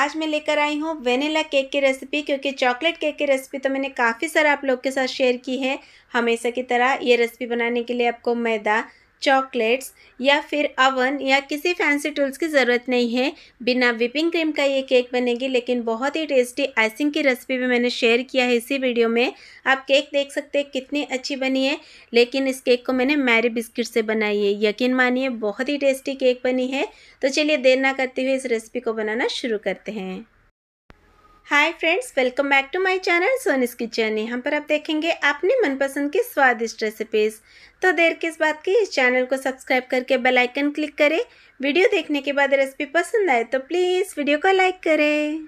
आज मैं लेकर आई हूँ वेनिला केक की रेसिपी क्योंकि चॉकलेट केक की रेसिपी तो मैंने काफ़ी सारा आप लोग के साथ शेयर की है हमेशा की तरह ये रेसिपी बनाने के लिए आपको मैदा चॉकलेट्स या फिर अवन या किसी फैंसी टूल्स की ज़रूरत नहीं है बिना विपिंग क्रीम का ये केक बनेगी लेकिन बहुत ही टेस्टी आइसिंग की रेसिपी भी मैंने शेयर किया है इसी वीडियो में आप केक देख सकते हैं कितनी अच्छी बनी है लेकिन इस केक को मैंने मैरी बिस्किट से बनाई है यकीन मानिए बहुत ही टेस्टी केक बनी है तो चलिए देर ना करते हुए इस रेसिपी को बनाना शुरू करते हैं hi friends welcome back to my channel Soni's kitchen यहाँ पर आप देखेंगे अपने मनपसंद की स्वादिष्ट रेसिपीज तो देर किस बात की इस चैनल को सब्सक्राइब करके बेल आइकन क्लिक करें वीडियो देखने के बाद रेसिपी पसंद आए तो प्लीज़ वीडियो को लाइक करें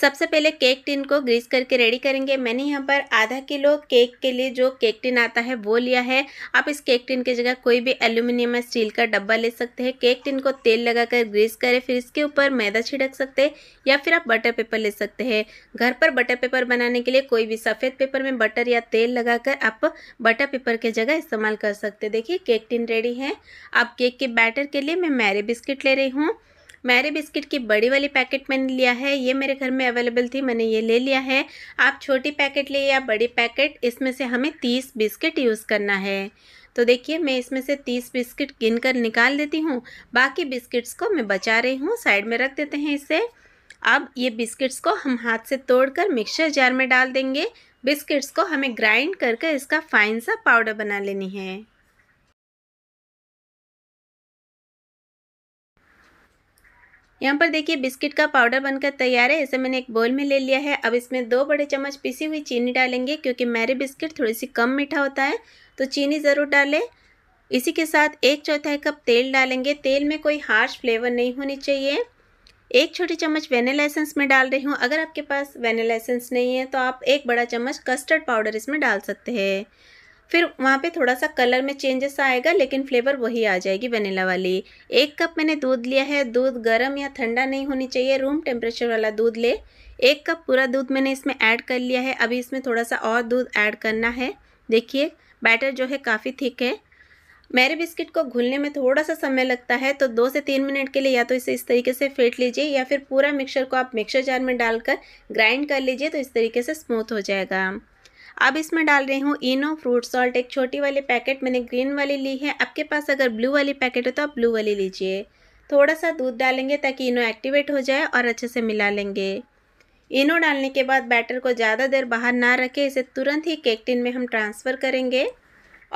सबसे पहले केक टिन को ग्रीस करके रेडी करेंगे मैंने यहाँ पर आधा किलो केक के लिए जो केक टिन आता है वो लिया है आप इस केक टिन की जगह कोई भी एल्यूमिनियम या स्टील का डब्बा ले सकते हैं केक टिन को तेल लगाकर ग्रीस करें फिर इसके ऊपर मैदा छिड़क सकते हैं या फिर आप बटर पेपर ले सकते हैं घर पर बटर पेपर बनाने के लिए कोई भी सफ़ेद पेपर में बटर या तेल कर आप बटर पेपर की जगह इस्तेमाल कर सकते देखिए केक टिन रेडी है आप केक के बैटर के लिए मैं मैरे बिस्किट ले रही हूँ मैरे बिस्किट की बड़ी वाली पैकेट मैंने लिया है ये मेरे घर में अवेलेबल थी मैंने ये ले लिया है आप छोटी पैकेट ले या बड़ी पैकेट इसमें से हमें तीस बिस्किट यूज़ करना है तो देखिए मैं इसमें से तीस बिस्किट गिन कर निकाल देती हूँ बाकी बिस्किट्स को मैं बचा रही हूँ साइड में रख देते हैं इसे अब ये बिस्किट्स को हम हाथ से तोड़कर मिक्सर जार में डाल देंगे बिस्किट्स को हमें ग्राइंड करके इसका फाइन सा पाउडर बना लेनी है यहाँ पर देखिए बिस्किट का पाउडर बनकर तैयार है इसे मैंने एक बोल में ले लिया है अब इसमें दो बड़े चम्मच पिसी हुई चीनी डालेंगे क्योंकि मैरी बिस्किट थोड़ी सी कम मीठा होता है तो चीनी ज़रूर डालें इसी के साथ एक चौथाई कप तेल डालेंगे तेल में कोई हार्श फ्लेवर नहीं होनी चाहिए एक छोटी चम्मच वेनिला एसेंस में डाल रही हूँ अगर आपके पास वेनिला एसेंस नहीं है तो आप एक बड़ा चम्मच कस्टर्ड पाउडर इसमें डाल सकते हैं फिर वहाँ पे थोड़ा सा कलर में चेंजेस आएगा लेकिन फ्लेवर वही आ जाएगी वनीला वाली एक कप मैंने दूध लिया है दूध गर्म या ठंडा नहीं होनी चाहिए रूम टेम्परेचर वाला दूध ले एक कप पूरा दूध मैंने इसमें ऐड कर लिया है अभी इसमें थोड़ा सा और दूध ऐड करना है देखिए बैटर जो है काफ़ी थिक है मेरे बिस्किट को घुलने में थोड़ा सा समय लगता है तो दो से तीन मिनट के लिए या तो इसे इस तरीके से फेंट लीजिए या फिर पूरा मिक्सर को आप मिक्सर जार में डालकर ग्राइंड कर लीजिए तो इस तरीके से स्मूथ हो जाएगा अब इसमें डाल रही हूँ इनो फ्रूट सॉल्ट एक छोटी वाली पैकेट मैंने ग्रीन वाली ली है आपके पास अगर ब्लू वाली पैकेट हो तो आप ब्लू वाली लीजिए थोड़ा सा दूध डालेंगे ताकि इनो एक्टिवेट हो जाए और अच्छे से मिला लेंगे इनो डालने के बाद बैटर को ज़्यादा देर बाहर ना रखें इसे तुरंत ही केक टिन में हम ट्रांसफ़र करेंगे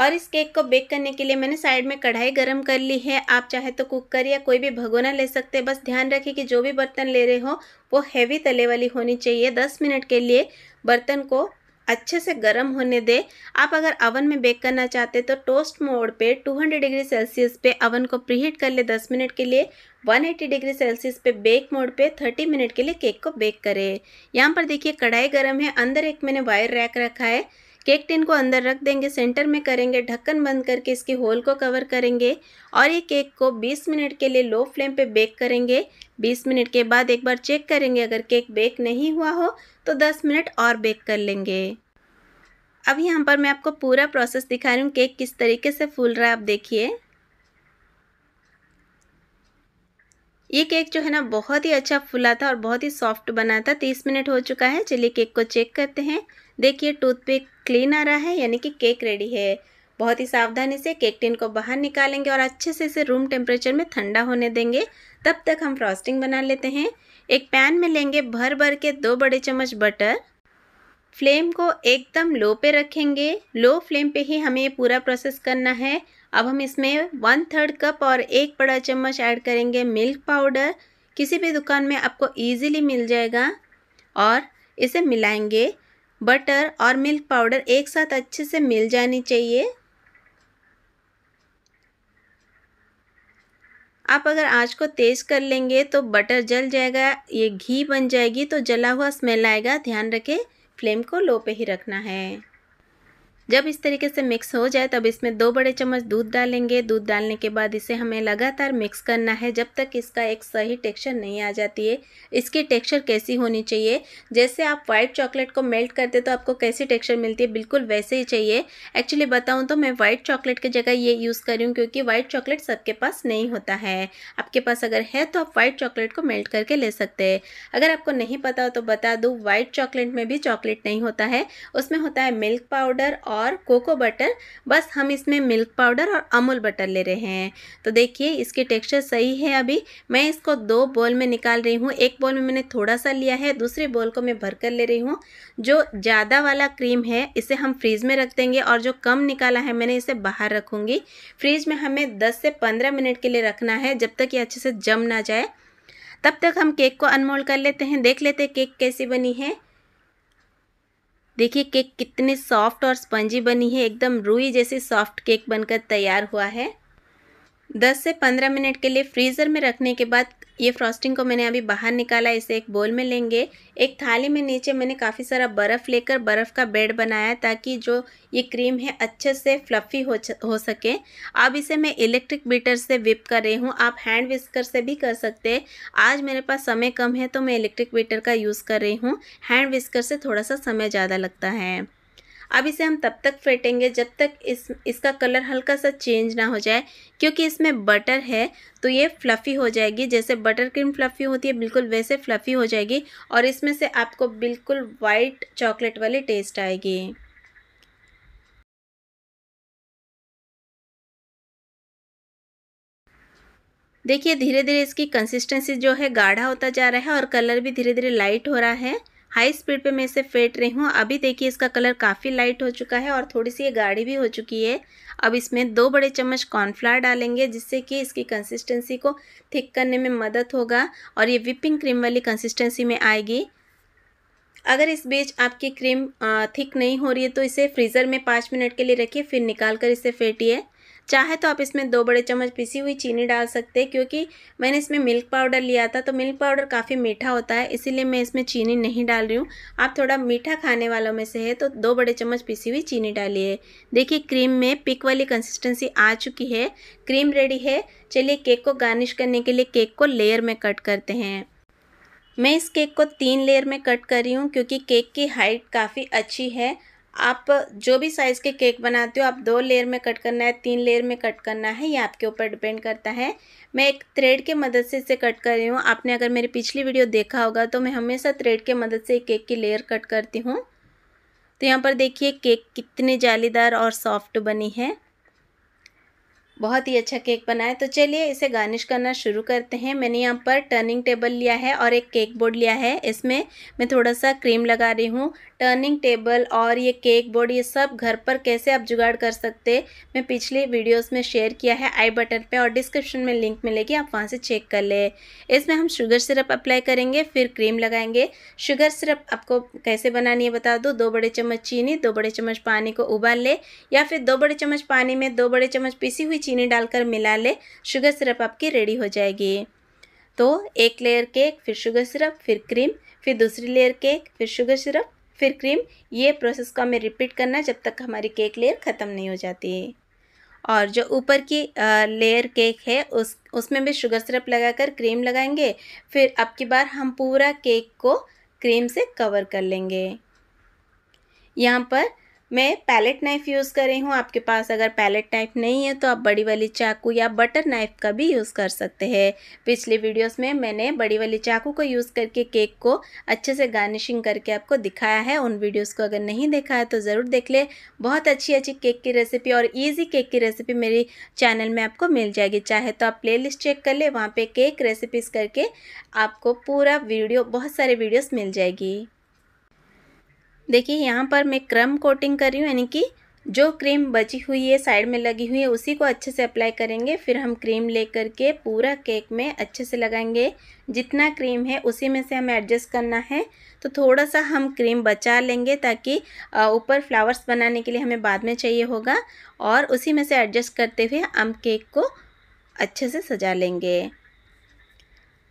और इस केक को बेक करने के लिए मैंने साइड में कढ़ाई गरम कर ली है आप चाहे तो कुकर या कोई भी भगोना ले सकते हैं बस ध्यान रखें कि जो भी बर्तन ले रहे हो वो हैवी तले वाली होनी चाहिए दस मिनट के लिए बर्तन को अच्छे से गर्म होने दें आप अगर अवन में बेक करना चाहते तो टोस्ट मोड पे 200 डिग्री सेल्सियस पे अवन को प्रीहीट कर ले 10 मिनट के लिए 180 डिग्री सेल्सियस पे बेक मोड पे 30 मिनट के लिए केक को बेक करें यहाँ पर देखिए कढ़ाई गर्म है अंदर एक मैंने वायर रैक रखा है केक टिन को अंदर रख देंगे सेंटर में करेंगे ढक्कन बंद करके इसके होल को कवर करेंगे और ये केक को 20 मिनट के लिए लो फ्लेम पे बेक करेंगे 20 मिनट के बाद एक बार चेक करेंगे अगर केक बेक नहीं हुआ हो तो 10 मिनट और बेक कर लेंगे अब यहाँ पर मैं आपको पूरा प्रोसेस दिखा रही हूँ केक किस तरीके से फूल रहा है आप देखिए ये केक जो है ना बहुत ही अच्छा फुला था और बहुत ही सॉफ्ट बना था तीस मिनट हो चुका है चलिए केक को चेक करते हैं देखिए टूथपिक क्लीन आ रहा है यानी कि केक रेडी है बहुत ही सावधानी से केक टिन को बाहर निकालेंगे और अच्छे से इसे रूम टेम्परेचर में ठंडा होने देंगे तब तक हम फ्रॉस्टिंग बना लेते हैं एक पैन में लेंगे भर भर के दो बड़े चम्मच बटर फ्लेम को एकदम लो पे रखेंगे लो फ्लेम पे ही हमें पूरा प्रोसेस करना है अब हम इसमें वन थर्ड कप और एक बड़ा चम्मच ऐड करेंगे मिल्क पाउडर किसी भी दुकान में आपको इजीली मिल जाएगा और इसे मिलाएंगे बटर और मिल्क पाउडर एक साथ अच्छे से मिल जानी चाहिए आप अगर आँच को तेज़ कर लेंगे तो बटर जल जाएगा ये घी बन जाएगी तो जला हुआ स्मेल आएगा ध्यान रखें फ्लेम को लो पे ही रखना है जब इस तरीके से मिक्स हो जाए तब इसमें दो बड़े चम्मच दूध डालेंगे दूध डालने के बाद इसे हमें लगातार मिक्स करना है जब तक इसका एक सही टेक्सचर नहीं आ जाती है इसकी टेक्सचर कैसी होनी चाहिए जैसे आप वाइट चॉकलेट को मेल्ट करते तो आपको कैसी टेक्सचर मिलती है बिल्कुल वैसे ही चाहिए एक्चुअली बताऊँ तो मैं वाइट चॉकलेट की जगह ये यूज़ करूँ हूँ क्योंकि वाइट चॉकलेट सबके पास नहीं होता है आपके पास अगर है तो आप वाइट चॉकलेट को मेल्ट करके ले सकते हैं अगर आपको नहीं पता हो तो बता दूँ वाइट चॉकलेट में भी चॉकलेट नहीं होता है उसमें होता है मिल्क पाउडर और और कोको बटर बस हम इसमें मिल्क पाउडर और अमूल बटर ले रहे हैं तो देखिए इसकी टेक्सचर सही है अभी मैं इसको दो बॉल में निकाल रही हूँ एक बॉल में मैंने थोड़ा सा लिया है दूसरे बॉल को मैं भर कर ले रही हूँ जो ज़्यादा वाला क्रीम है इसे हम फ्रीज़ में रख देंगे और जो कम निकाला है मैंने इसे बाहर रखूँगी फ्रीज में हमें दस से पंद्रह मिनट के लिए रखना है जब तक ये अच्छे से जम ना जाए तब तक हम केक को अनमोल्ड कर लेते हैं देख लेते हैं केक कैसी बनी है देखिए केक कितने सॉफ्ट और स्पंजी बनी है एकदम रूई जैसे सॉफ्ट केक बनकर तैयार हुआ है 10 से 15 मिनट के लिए फ्रीज़र में रखने के बाद ये फ्रॉस्टिंग को मैंने अभी बाहर निकाला इसे एक बोल में लेंगे एक थाली में नीचे मैंने काफ़ी सारा बर्फ़ लेकर बर्फ़ का बेड बनाया ताकि जो ये क्रीम है अच्छे से फ्लफ़ी हो हो सके अब इसे मैं इलेक्ट्रिक बीटर से विप कर रही हूँ आप हैंड विस्कर से भी कर सकते हैं आज मेरे पास समय कम है तो मैं इलेक्ट्रिक बीटर का यूज़ कर रही हूँ हैंड विस्कर से थोड़ा सा समय ज़्यादा लगता है अब इसे हम तब तक फेंटेंगे जब तक इस इसका कलर हल्का सा चेंज ना हो जाए क्योंकि इसमें बटर है तो ये फ्लफ़ी हो जाएगी जैसे बटर क्रीम फ्लफ़ी होती है बिल्कुल वैसे फ्लफ़ी हो जाएगी और इसमें से आपको बिल्कुल वाइट चॉकलेट वाली टेस्ट आएगी देखिए धीरे धीरे इसकी कंसिस्टेंसी जो है गाढ़ा होता जा रहा है और कलर भी धीरे धीरे लाइट हो रहा है हाई स्पीड पे मैं इसे फेंट रही हूँ अभी देखिए इसका कलर काफ़ी लाइट हो चुका है और थोड़ी सी ये गाढ़ी भी हो चुकी है अब इसमें दो बड़े चम्मच कॉर्नफ्लावर डालेंगे जिससे कि इसकी कंसिस्टेंसी को थिक करने में मदद होगा और ये विपिंग क्रीम वाली कंसिस्टेंसी में आएगी अगर इस बीच आपकी क्रीम थिक नहीं हो रही है तो इसे फ्रीज़र में पाँच मिनट के लिए रखिए फिर निकाल कर इसे फेंटिए चाहे तो आप इसमें दो बड़े चम्मच पिसी हुई चीनी डाल सकते हैं क्योंकि मैंने इसमें मिल्क पाउडर लिया था तो मिल्क पाउडर काफ़ी मीठा होता है इसीलिए मैं इसमें चीनी नहीं डाल रही हूँ आप थोड़ा मीठा खाने वालों में से है तो दो बड़े चम्मच पिसी हुई चीनी डालिए देखिए क्रीम में पिक वाली कंसिस्टेंसी आ चुकी है क्रीम रेडी है चलिए केक को गार्निश करने के लिए केक को लेयर में कट करते हैं मैं इस केक को तीन लेयर में कट कर रही हूँ क्योंकि केक की हाइट काफ़ी अच्छी है आप जो भी साइज़ के केक बनाते हो आप दो लेयर में कट करना है तीन लेयर में कट करना है ये आपके ऊपर डिपेंड करता है मैं एक थ्रेड के मदद से इसे कट कर रही हूँ आपने अगर मेरी पिछली वीडियो देखा होगा तो मैं हमेशा थ्रेड के मदद से केक की लेयर कट करती हूँ तो यहाँ पर देखिए केक कितने जालीदार और सॉफ्ट बनी है बहुत ही अच्छा केक बना है तो चलिए इसे गार्निश करना शुरू करते हैं मैंने यहाँ पर टर्निंग टेबल लिया है और एक केक बोर्ड लिया है इसमें मैं थोड़ा सा क्रीम लगा रही हूँ टर्निंग टेबल और ये केक बोर्ड ये सब घर पर कैसे आप जुगाड़ कर सकते मैं पिछले वीडियोस में शेयर किया है आई बटन पे और डिस्क्रिप्शन में लिंक मिलेगी आप वहाँ से चेक कर ले इसमें हम शुगर सिरप अप्लाई करेंगे फिर क्रीम लगाएंगे शुगर सिरप आपको कैसे बनानी है बता दो दो बड़े चम्मच चीनी दो बड़े चम्मच पानी को उबाल ले या फिर दो बड़े चम्मच पानी में दो बड़े चम्मच पीसी हुई चीनी डालकर मिला ले शुगर सिरप आपकी रेडी हो जाएगी तो एक लेयर केक फिर शुगर सिरप फिर क्रीम फिर दूसरी लेयर केक फिर शुगर सिरप फिर क्रीम ये प्रोसेस को हमें रिपीट करना जब तक हमारी केक लेयर ख़त्म नहीं हो जाती और जो ऊपर की लेयर केक है उस उसमें भी शुगर सिरप लगाकर क्रीम लगाएंगे फिर अब की बार हम पूरा केक को क्रीम से कवर कर लेंगे यहाँ पर मैं पैलेट नाइफ़ यूज़ कर रही हूँ आपके पास अगर पैलेट नाइफ नहीं है तो आप बड़ी वाली चाकू या बटर नाइफ़ का भी यूज़ कर सकते हैं पिछले वीडियोस में मैंने बड़ी वाली चाकू को यूज़ करके केक को अच्छे से गार्निशिंग करके आपको दिखाया है उन वीडियोस को अगर नहीं देखा है तो ज़रूर देख ले बहुत अच्छी अच्छी केक की रेसिपी और ईजी केक की रेसिपी मेरी चैनल में आपको मिल जाएगी चाहे तो आप प्ले चेक कर ले वहाँ पर केक रेसिपीज़ करके आपको पूरा वीडियो बहुत सारे वीडियोज़ मिल जाएगी देखिए यहाँ पर मैं क्रम कोटिंग कर रही हूँ यानी कि जो क्रीम बची हुई है साइड में लगी हुई है उसी को अच्छे से अप्लाई करेंगे फिर हम क्रीम ले करके पूरा केक में अच्छे से लगाएंगे जितना क्रीम है उसी में से हमें एडजस्ट करना है तो थोड़ा सा हम क्रीम बचा लेंगे ताकि ऊपर फ्लावर्स बनाने के लिए हमें बाद में चाहिए होगा और उसी में से एडजस्ट करते हुए हम केक को अच्छे से सजा लेंगे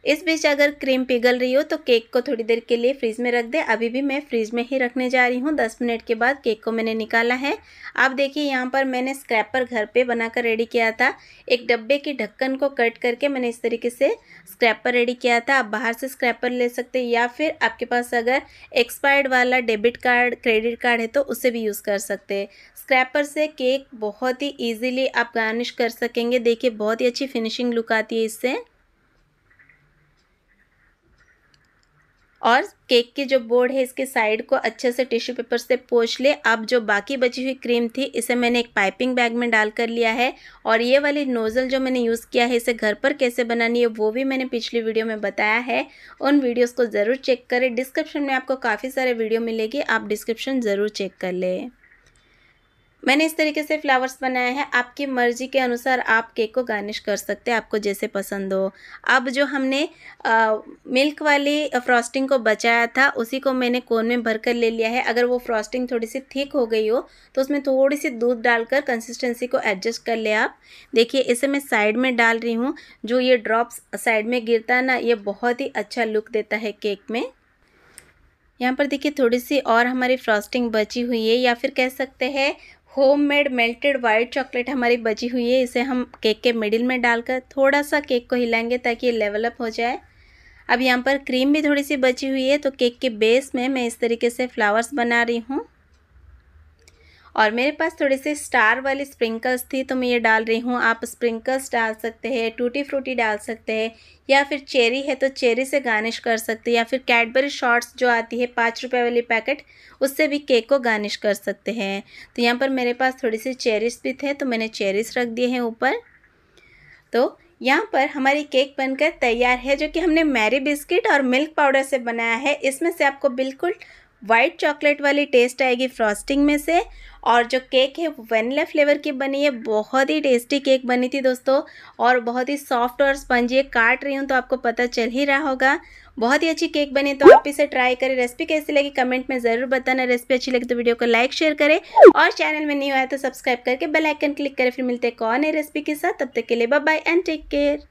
इस बीच अगर क्रीम पिघल रही हो तो केक को थोड़ी देर के लिए फ्रीज में रख दे अभी भी मैं फ्रीज में ही रखने जा रही हूँ दस मिनट के बाद केक को मैंने निकाला है आप देखिए यहाँ पर मैंने स्क्रैपर घर पे बनाकर रेडी किया था एक डब्बे के ढक्कन को कट करके मैंने इस तरीके से स्क्रैपर रेडी किया था आप बाहर से स्क्रैपर ले सकते या फिर आपके पास अगर एक्सपायर्ड वाला डेबिट कार्ड क्रेडिट कार्ड है तो उसे भी यूज़ कर सकते हैं स्क्रैपर से केक बहुत ही ईजिली आप गार्निश कर सकेंगे देखिए बहुत ही अच्छी फिनिशिंग लुक आती है इससे और केक के जो बोर्ड है इसके साइड को अच्छे से टिश्यू पेपर से पोछ ले अब जो बाकी बची हुई क्रीम थी इसे मैंने एक पाइपिंग बैग में डाल कर लिया है और ये वाली नोज़ल जो मैंने यूज़ किया है इसे घर पर कैसे बनानी है वो भी मैंने पिछली वीडियो में बताया है उन वीडियोज़ को ज़रूर चेक करें डिस्क्रिप्शन में आपको काफ़ी सारे वीडियो मिलेगी आप डिस्क्रिप्शन ज़रूर चेक कर लें मैंने इस तरीके से फ्लावर्स बनाए हैं आपकी मर्ज़ी के अनुसार आप केक को गार्निश कर सकते हैं आपको जैसे पसंद हो अब जो हमने आ, मिल्क वाली फ्रॉस्टिंग को बचाया था उसी को मैंने कोन में भर कर ले लिया है अगर वो फ्रॉस्टिंग थोड़ी सी थिक हो गई हो तो उसमें थोड़ी सी दूध डालकर कंसिस्टेंसी को एडजस्ट कर ले आप देखिए इसे मैं साइड में डाल रही हूँ जो ये ड्रॉप्स साइड में गिरता है ना ये बहुत ही अच्छा लुक देता है केक में यहाँ पर देखिए थोड़ी सी और हमारी फ्रॉस्टिंग बची हुई है या फिर कह सकते हैं होममेड मेल्टेड वाइट चॉकलेट हमारी बची हुई है इसे हम केक के मिडिल में डालकर थोड़ा सा केक को हिलाएंगे ताकि ये लेवल अप हो जाए अब यहाँ पर क्रीम भी थोड़ी सी बची हुई है तो केक के बेस में मैं इस तरीके से फ्लावर्स बना रही हूँ और मेरे पास थोड़े से स्टार वाले स्प्रिंकल्स थी तो मैं ये डाल रही हूँ आप स्प्रिंकल्स डाल सकते हैं टूटी फ्रूटी डाल सकते हैं या फिर चेरी है तो चेरी से गार्निश कर सकते हैं या फिर कैडबरी शॉर्ट्स जो आती है पाँच रुपये वाली पैकेट उससे भी केक को गार्निश कर सकते हैं तो यहाँ पर मेरे पास थोड़ी सी चेरीस भी थे तो मैंने चेरीस रख दिए हैं ऊपर तो यहाँ पर हमारी केक बनकर तैयार है जो कि हमने मैरी बिस्किट और मिल्क पाउडर से बनाया है इसमें से आपको बिल्कुल वाइट चॉकलेट वाली टेस्ट आएगी फ्रॉस्टिंग में से और जो केक है वेनिला फ्लेवर की बनी है बहुत ही टेस्टी केक बनी थी दोस्तों और बहुत ही सॉफ्ट और स्पंजी काट रही हूँ तो आपको पता चल ही रहा होगा बहुत ही अच्छी केक बनी तो आप इसे ट्राई करें रेसिपी कैसी लगी कमेंट में ज़रूर बताना रेसिपी अच्छी लगी तो वीडियो को लाइक शेयर करें और चैनल में नहीं आया तो सब्सक्राइब करके बेलाइकन क्लिक करें फिर मिलते हैं कौन है रेसिपी के साथ तब तक के लिए बाय एंड टेक केयर